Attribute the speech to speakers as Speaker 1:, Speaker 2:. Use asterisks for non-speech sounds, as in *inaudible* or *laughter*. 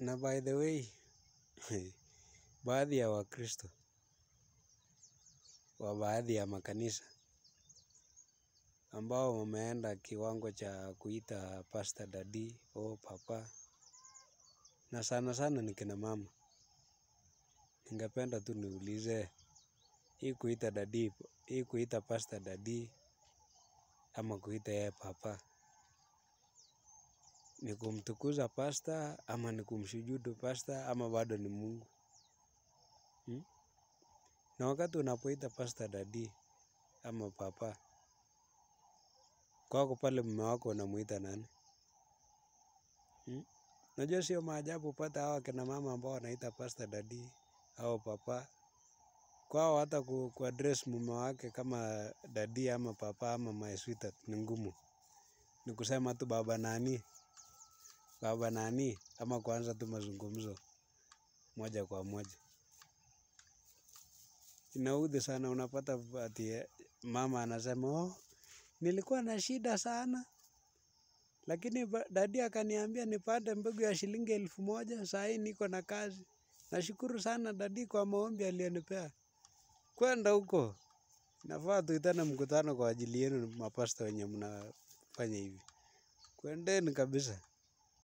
Speaker 1: Na by the way, *laughs* baadhi ya Wakristo wa baadhi ya makanisa ambao wameenda kiwango cha kuita pastor dadi o papa, na sana sana ni kina mama. Ningependa tu niulize hii kuita dadi, hii kuita pastor dadi ama kuita yeye papa ni kumtukuza pasta ama ni kumshujudu pasta ama bado ni Mungu hmm? Na wakati unapoita pasta dadi ama papa kwako pale, mume wako unamuita nani hmm? Najua sio maajabu upata hawa kina mama ambao wanaita pasta dadi au papa kwao, hata ku, ku address mume wake kama dadi ama papa ama my sweetheart ni ngumu, ni kusema tu baba nani baba nani, ama kuanza tu mazungumzo moja kwa moja. Inaudhi sana, unapata ati eh, mama anasema oh, nilikuwa na shida sana lakini dadi akaniambia nipate mbegu ya shilingi elfu moja. Saa hii niko na kazi. Nashukuru sana dadi kwa maombi aliyonipea. Kwenda huko, nafaa tuitane mkutano kwa ajili yenu, mapasta wenye mnafanya hivi. Kwendeni kabisa.